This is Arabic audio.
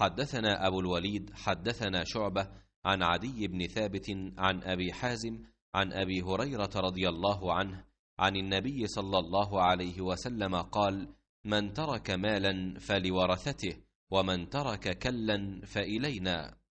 حدثنا أبو الوليد حدثنا شعبة عن عدي بن ثابت عن أبي حازم عن أبي هريرة رضي الله عنه عن النبي صلى الله عليه وسلم قال من ترك مالا فلورثته ومن ترك كلا فإلينا